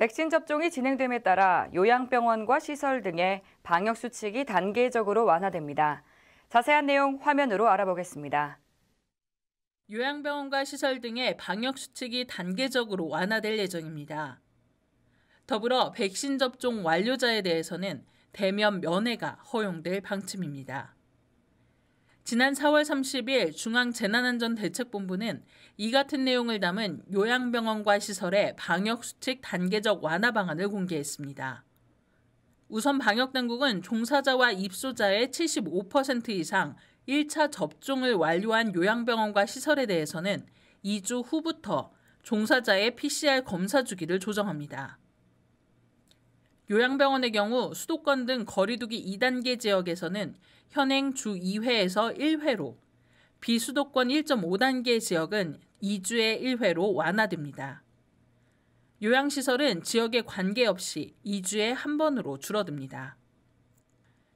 백신 접종이 진행됨에 따라 요양병원과 시설 등의 방역 수칙이 단계적으로 완화됩니다. 자세한 내용 화면으로 알아보겠습니다. 요양병원과 시설 등의 방역 수칙이 단계적으로 완화될 예정입니다. 더불어 백신 접종 완료자에 대해서는 대면 면회가 허용될 방침입니다. 지난 4월 30일 중앙재난안전대책본부는 이 같은 내용을 담은 요양병원과 시설의 방역수칙 단계적 완화 방안을 공개했습니다. 우선 방역당국은 종사자와 입소자의 75% 이상 1차 접종을 완료한 요양병원과 시설에 대해서는 2주 후부터 종사자의 PCR 검사 주기를 조정합니다. 요양병원의 경우 수도권 등 거리두기 2단계 지역에서는 현행 주 2회에서 1회로, 비수도권 1.5단계 지역은 2주에 1회로 완화됩니다. 요양시설은 지역에 관계없이 2주에 한 번으로 줄어듭니다.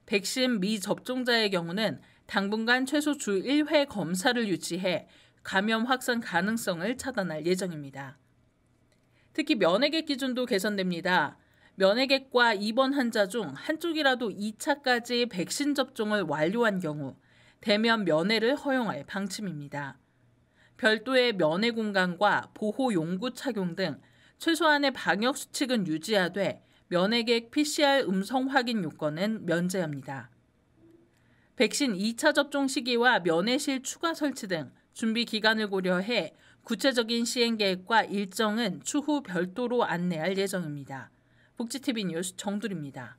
백신 미접종자의 경우는 당분간 최소 주 1회 검사를 유지해 감염 확산 가능성을 차단할 예정입니다. 특히 면역의 기준도 개선됩니다. 면회객과 입원 환자 중 한쪽이라도 2차까지 백신 접종을 완료한 경우 대면 면회를 허용할 방침입니다. 별도의 면회 공간과 보호 용구 착용 등 최소한의 방역 수칙은 유지하되 면회객 PCR 음성 확인 요건은 면제합니다. 백신 2차 접종 시기와 면회실 추가 설치 등 준비 기간을 고려해 구체적인 시행 계획과 일정은 추후 별도로 안내할 예정입니다. 복지TV 뉴스 정두리입니다.